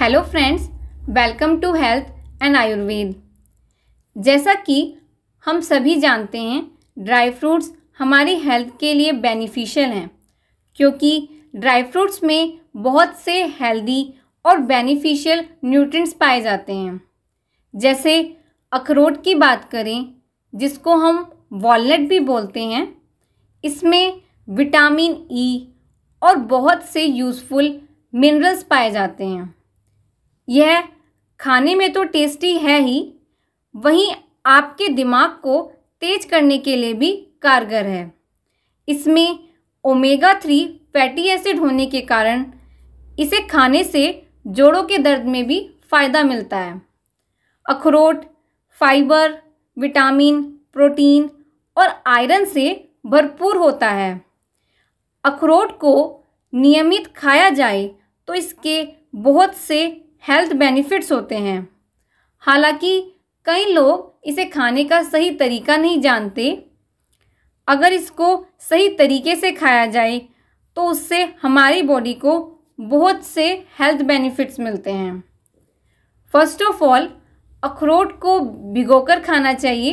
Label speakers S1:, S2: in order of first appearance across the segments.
S1: Hello friends welcome to health and Ayurveda जैसा कि हम सभी जानते हैं ड्राई फ्रूट्स हमारी हेल्थ के लिए बेनिफिशियल हैं क्योंकि ड्राई फ्रूट्स में बहुत से हेल्दी और बेनिफिशियल न्यूट्रिएंट्स पाए जाते हैं जैसे अखरोट की बात करें जिसको हम वॉलनट भी बोलते हैं इसमें विटामिन ई e और बहुत से यूज़फुल मिनरल्स पाए जाते हैं यह खाने में तो टेस्टी है ही वहीं आपके दिमाग को तेज करने के लिए भी कारगर है इसमें ओमेगा थ्री फैटी एसिड होने के कारण इसे खाने से जोड़ों के दर्द में भी फ़ायदा मिलता है अखरोट फाइबर विटामिन प्रोटीन और आयरन से भरपूर होता है अखरोट को नियमित खाया जाए तो इसके बहुत से हेल्थ बेनिफिट्स होते हैं हालांकि कई लोग इसे खाने का सही तरीका नहीं जानते अगर इसको सही तरीके से खाया जाए तो उससे हमारी बॉडी को बहुत से हेल्थ बेनिफिट्स मिलते हैं फर्स्ट ऑफ ऑल अखरोट को भिगोकर खाना चाहिए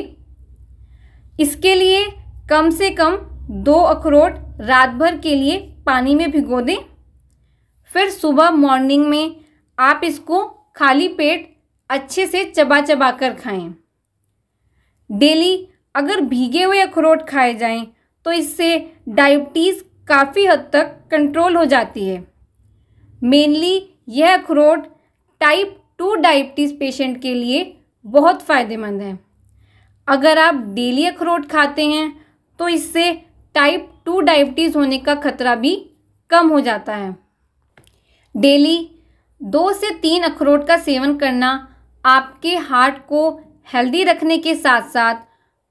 S1: इसके लिए कम से कम दो अखरोट रात भर के लिए पानी में भिगो दें फिर सुबह मॉर्निंग में आप इसको खाली पेट अच्छे से चबा चबा कर खाएँ डेली अगर भीगे हुए अखरोट खाए जाएं तो इससे डायबिटीज़ काफ़ी हद तक कंट्रोल हो जाती है मेनली यह अखरोट टाइप टू डायबिटीज़ पेशेंट के लिए बहुत फ़ायदेमंद है अगर आप डेली अखरोट खाते हैं तो इससे टाइप टू डायबिटीज़ होने का खतरा भी कम हो जाता है डेली दो से तीन अखरोट का सेवन करना आपके हार्ट को हेल्दी रखने के साथ साथ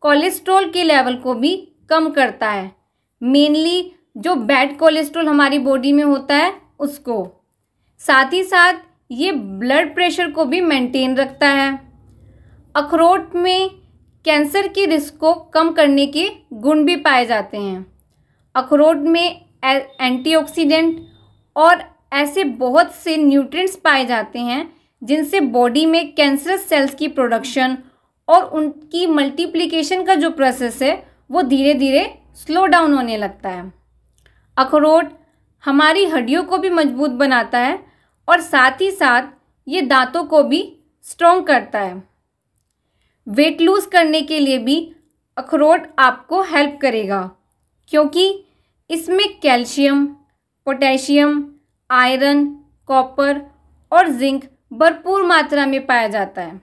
S1: कोलेस्ट्रॉल के लेवल को भी कम करता है मेनली जो बैड कोलेस्ट्रॉल हमारी बॉडी में होता है उसको साथ ही साथ ये ब्लड प्रेशर को भी मेंटेन रखता है अखरोट में कैंसर के रिस्क को कम करने के गुण भी पाए जाते हैं अखरोट में एंटीऑक्सीडेंट और ऐसे बहुत से न्यूट्रिएंट्स पाए जाते हैं जिनसे बॉडी में कैंसरस सेल्स की प्रोडक्शन और उनकी मल्टीप्लिकेशन का जो प्रोसेस है वो धीरे धीरे स्लो डाउन होने लगता है अखरोट हमारी हड्डियों को भी मजबूत बनाता है और साथ ही साथ ये दांतों को भी स्ट्रॉन्ग करता है वेट लूज़ करने के लिए भी अखरोट आपको हेल्प करेगा क्योंकि इसमें कैल्शियम पोटेशियम आयरन कॉपर और जिंक भरपूर मात्रा में पाया जाता है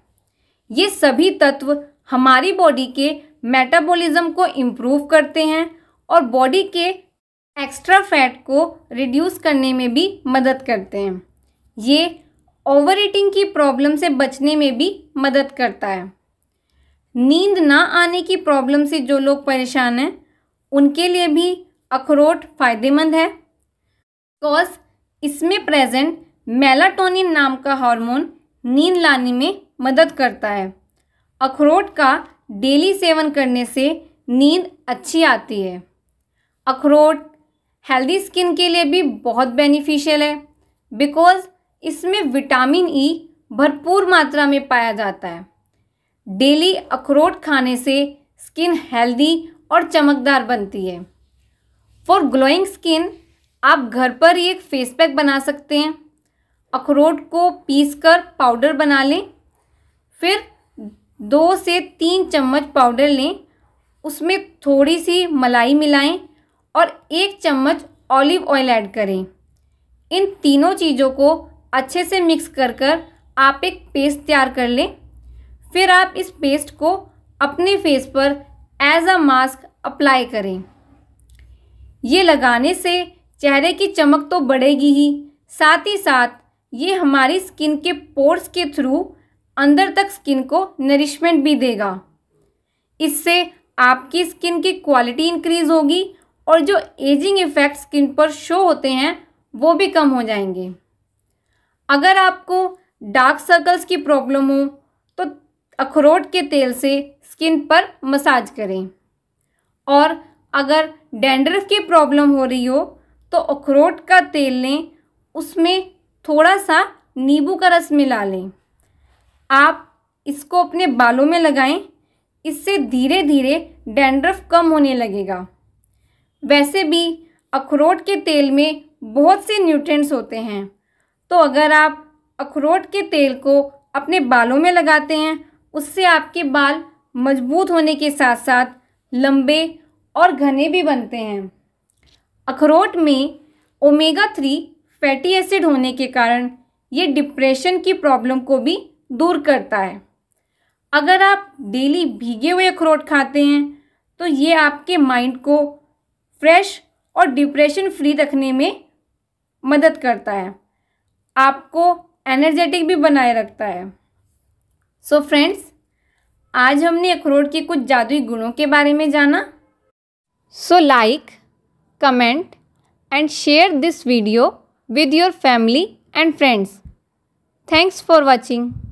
S1: ये सभी तत्व हमारी बॉडी के मेटाबॉलिज्म को इम्प्रूव करते हैं और बॉडी के एक्स्ट्रा फैट को रिड्यूस करने में भी मदद करते हैं ये ओवर ईटिंग की प्रॉब्लम से बचने में भी मदद करता है नींद ना आने की प्रॉब्लम से जो लोग परेशान हैं उनके लिए भी अखरोट फ़ायदेमंद है बिकॉज इसमें प्रेजेंट मेलाटोनिन नाम का हार्मोन नींद लाने में मदद करता है अखरोट का डेली सेवन करने से नींद अच्छी आती है अखरोट हेल्दी स्किन के लिए भी बहुत बेनिफिशियल है बिकॉज इसमें विटामिन ई e भरपूर मात्रा में पाया जाता है डेली अखरोट खाने से स्किन हेल्दी और चमकदार बनती है फॉर ग्लोइंग स्किन आप घर पर ही एक फेस पैक बना सकते हैं अखरोट को पीस कर पाउडर बना लें फिर दो से तीन चम्मच पाउडर लें उसमें थोड़ी सी मलाई मिलाएं और एक चम्मच ऑलिव ऑयल ऐड करें इन तीनों चीज़ों को अच्छे से मिक्स कर कर आप एक पेस्ट तैयार कर लें फिर आप इस पेस्ट को अपने फेस पर एज अ मास्क अप्लाई करें ये लगाने से चेहरे की चमक तो बढ़ेगी ही साथ ही साथ ये हमारी स्किन के पोर्स के थ्रू अंदर तक स्किन को नरिशमेंट भी देगा इससे आपकी स्किन की क्वालिटी इंक्रीज होगी और जो एजिंग इफ़ेक्ट स्किन पर शो होते हैं वो भी कम हो जाएंगे अगर आपको डार्क सर्कल्स की प्रॉब्लम हो तो अखरोट के तेल से स्किन पर मसाज करें और अगर डेंड्रफ की प्रॉब्लम हो रही हो तो अखरोट का तेल लें उसमें थोड़ा सा नींबू का रस मिला लें आप इसको अपने बालों में लगाएं इससे धीरे धीरे डैंड्रफ कम होने लगेगा वैसे भी अखरोट के तेल में बहुत से न्यूट्रिएंट्स होते हैं तो अगर आप अखरोट के तेल को अपने बालों में लगाते हैं उससे आपके बाल मजबूत होने के साथ साथ लंबे और घने भी बनते हैं अखरोट में ओमेगा थ्री फैटी एसिड होने के कारण ये डिप्रेशन की प्रॉब्लम को भी दूर करता है अगर आप डेली भीगे हुए अखरोट खाते हैं तो ये आपके माइंड को फ्रेश और डिप्रेशन फ्री रखने में मदद करता है आपको एनर्जेटिक भी बनाए रखता है सो so फ्रेंड्स आज हमने अखरोट के कुछ जादुई गुणों के बारे में जाना so so like like, comment and share this video with your family and friends. Thanks for watching.